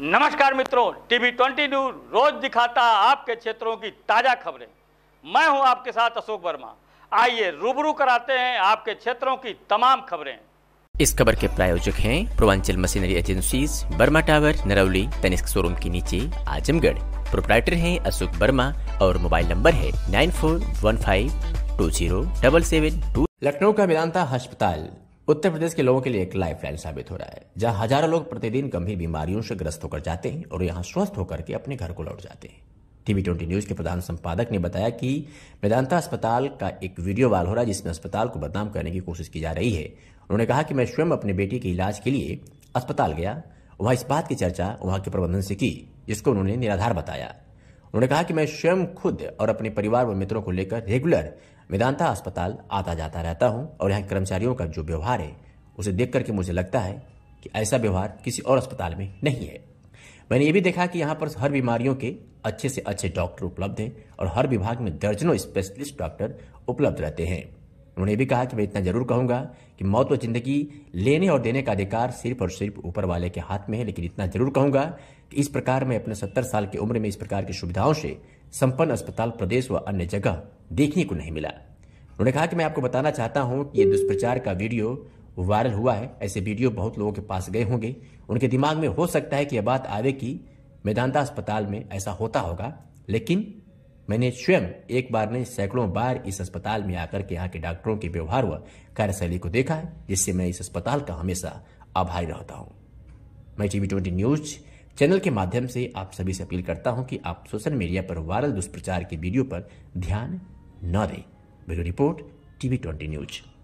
नमस्कार मित्रों TV twenty news रोज दिखाता आपके क्षेत्रों की ताज़ा खबरें मैं हूं आपके साथ अशोक वर्मा आइए रूबरू कराते हैं आपके क्षेत्रों की तमाम खबरें इस खबर के प्रायोजक हैं Purvanchal machinery agency Burma tower Narauli Tanishq showroom के नीचे आजमगढ़ प्रोपराइटर हैं अशोक वर्मा और मोबाइल नंबर है nine four one five two zero double seven two Lucknow का मिलानता अस्पताल उत्तर प्रदेश के लोगों के लिए एक लाइफ लाइन साबित हो रहा है जहां हजारों लोग प्रतिदिन गंभीर बीमारियों से ग्रस्त होकर जाते हैं और यहां स्वस्थ होकर के अपने घर को लौट जाते हैं टीवी ट्वेंटी न्यूज के प्रधान संपादक ने बताया कि वेदांता अस्पताल का एक वीडियो वाल हो रहा है जिसमें अस्पताल को बदनाम करने की कोशिश की जा रही है उन्होंने कहा कि मैं स्वयं अपने बेटी के इलाज के लिए अस्पताल गया वहां इस बात की चर्चा वहां के प्रबंधन से की जिसको उन्होंने निराधार बताया उन्होंने कहा कि मैं स्वयं खुद और अपने परिवार व मित्रों को लेकर रेगुलर वेदांता अस्पताल आता जाता रहता हूं और यहाँ कर्मचारियों का जो व्यवहार है उसे देख करके मुझे लगता है कि ऐसा व्यवहार किसी और अस्पताल में नहीं है मैंने ये भी देखा कि यहाँ पर हर बीमारियों के अच्छे से अच्छे डॉक्टर उपलब्ध हैं और हर विभाग में दर्जनों स्पेशलिस्ट डॉक्टर उपलब्ध रहते हैं उन्होंने भी कहा कि मैं इतना जरूर कहूंगा कि मौत व तो जिंदगी लेने और देने का अधिकार सिर्फ और सिर्फ ऊपर वाले के हाथ में है लेकिन इतना जरूर कहूंगा कि इस प्रकार मैं अपने सत्तर साल की उम्र में इस प्रकार की सुविधाओं से संपन्न अस्पताल प्रदेश व अन्य जगह देखने को नहीं मिला उन्होंने कहा कि मैं आपको बताना चाहता हूं कि ये दुष्प्रचार का वीडियो वायरल हुआ है ऐसे वीडियो बहुत लोगों के पास गए होंगे उनके दिमाग में हो सकता है कि यह बात आवे कि मेदांता अस्पताल में ऐसा होता होगा लेकिन मैंने स्वयं एक बार नहीं सैकड़ों बार इस अस्पताल में आकर के यहाँ के डॉक्टरों के व्यवहार व कार्यशैली को देखा है जिससे मैं इस अस्पताल का हमेशा आभारी रहता हूँ मैं टीवी ट्वेंटी न्यूज़ चैनल के माध्यम से आप सभी से अपील करता हूँ कि आप सोशल मीडिया पर वायरल दुष्प्रचार की वीडियो पर ध्यान न दें bureau report TV twenty news